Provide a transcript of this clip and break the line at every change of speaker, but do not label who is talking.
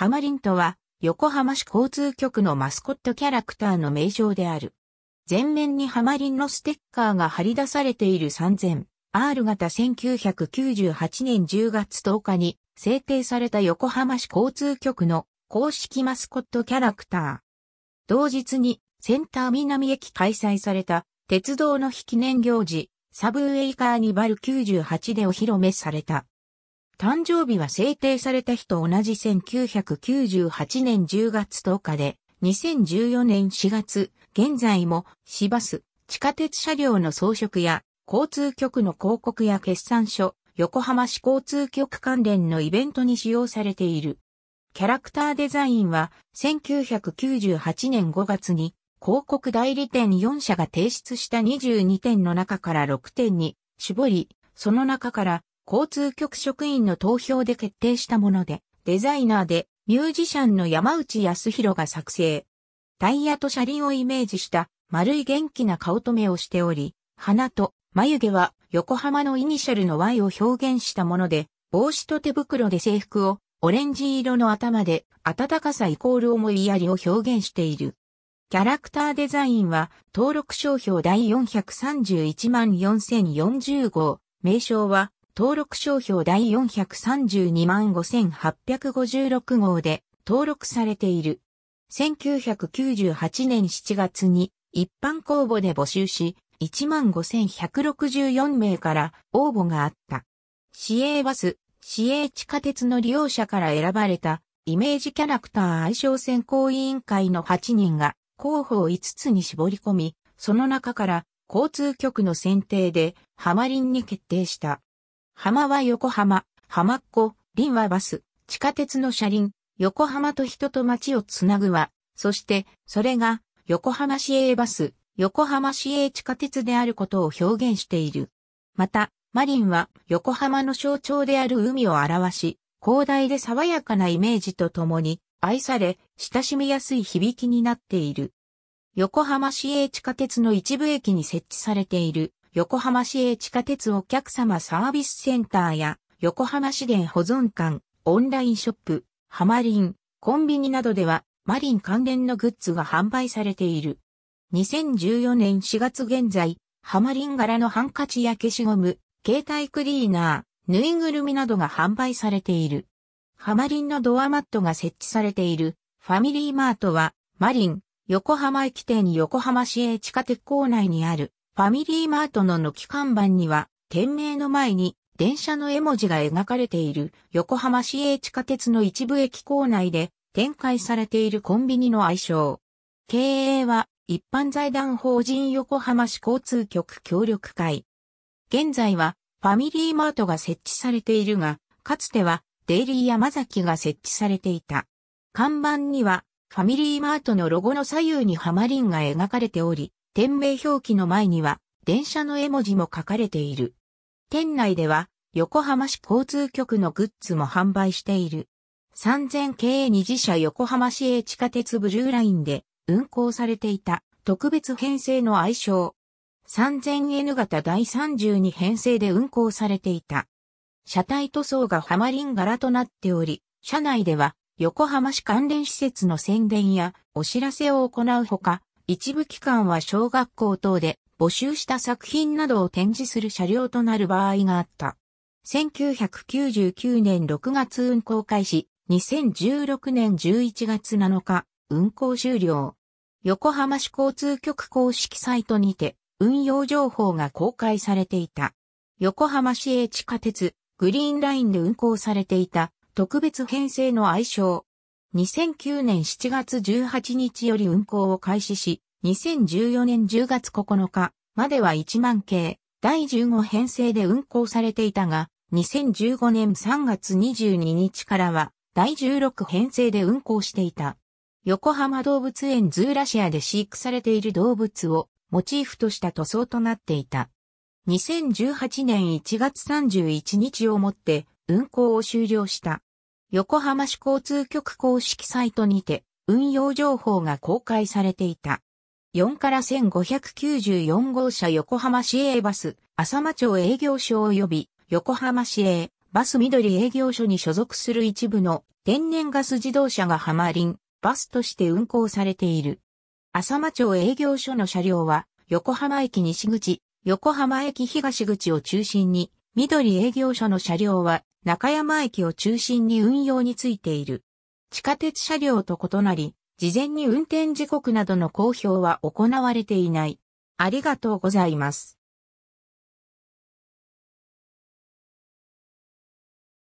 ハマリンとは、横浜市交通局のマスコットキャラクターの名称である。前面にハマリンのステッカーが貼り出されている 3000R 型1998年10月10日に制定された横浜市交通局の公式マスコットキャラクター。同日にセンター南駅開催された鉄道の引き念行事サブウェイカーニバル98でお披露目された。誕生日は制定された日と同じ1998年10月10日で、2014年4月、現在も、市バス、地下鉄車両の装飾や、交通局の広告や決算書、横浜市交通局関連のイベントに使用されている。キャラクターデザインは、1998年5月に、広告代理店4社が提出した22点の中から6点に絞り、その中から交通局職員の投票で決定したもので、デザイナーでミュージシャンの山内康弘が作成。タイヤと車輪をイメージした丸い元気な顔止めをしており、鼻と眉毛は横浜のイニシャルの Y を表現したもので、帽子と手袋で制服をオレンジ色の頭で暖かさイコール思いやりを表現している。キャラクターデザインは登録商標第431万4040号。名称は登録商標第432万5856号で登録されている。1998年7月に一般公募で募集し、15,164名から応募があった。市営バス、市営地下鉄の利用者から選ばれたイメージキャラクター愛称選考委員会の8人が候補を5つに絞り込み、その中から交通局の選定でハマリンに決定した。浜は横浜、浜っ子、林はバス、地下鉄の車輪、横浜と人と街をつなぐは、そして、それが、横浜市営バス、横浜市営地下鉄であることを表現している。また、マリンは横浜の象徴である海を表し、広大で爽やかなイメージとともに、愛され、親しみやすい響きになっている。横浜市営地下鉄の一部駅に設置されている横浜市営地下鉄お客様サービスセンターや、横浜市電保存館、オンラインショップ、ハマリン、コンビニなどでは、マリン関連のグッズが販売されている。2014年4月現在、ハマリン柄のハンカチや消しゴム、携帯クリーナー、ぬいぐるみなどが販売されている。ハマリンのドアマットが設置されているファミリーマートは、マリン、横浜駅店横浜市営地下鉄構内にあるファミリーマートの軒看板には、店名の前に電車の絵文字が描かれている横浜市営地下鉄の一部駅構内で展開されているコンビニの愛称。経営は一般財団法人横浜市交通局協力会。現在はファミリーマートが設置されているが、かつてはデイリー山崎が設置されていた。看板にはファミリーマートのロゴの左右にハマリンが描かれており、店名表記の前には電車の絵文字も書かれている。店内では横浜市交通局のグッズも販売している。3000系2次車横浜市営地下鉄ブルーラインで運行されていた特別編成の愛称。3000N 型第32編成で運行されていた。車体塗装がハマリン柄となっており、車内では横浜市関連施設の宣伝やお知らせを行うほか、一部機関は小学校等で募集した作品などを展示する車両となる場合があった。1999年6月運行開始、2016年11月7日、運行終了。横浜市交通局公式サイトにて、運用情報が公開されていた。横浜市営地下鉄、グリーンラインで運行されていた、特別編成の愛称。2009年7月18日より運行を開始し、2014年10月9日までは1万系、第15編成で運行されていたが、2015年3月22日からは、第16編成で運行していた。横浜動物園ズーラシアで飼育されている動物をモチーフとした塗装となっていた。2018年1月31日をもって運行を終了した。横浜市交通局公式サイトにて運用情報が公開されていた。4から1594号車横浜市営バス、浅間町営業所及び横浜市営バス緑営業所に所属する一部の天然ガス自動車が浜林、バスとして運行されている。浅間町営業所の車両は横浜駅西口、横浜駅東口を中心に、緑営業所の車両は中山駅を中心に運用についている。地下鉄車両と異なり、事前に運転時刻などの公表は行われていない。ありがとうございます。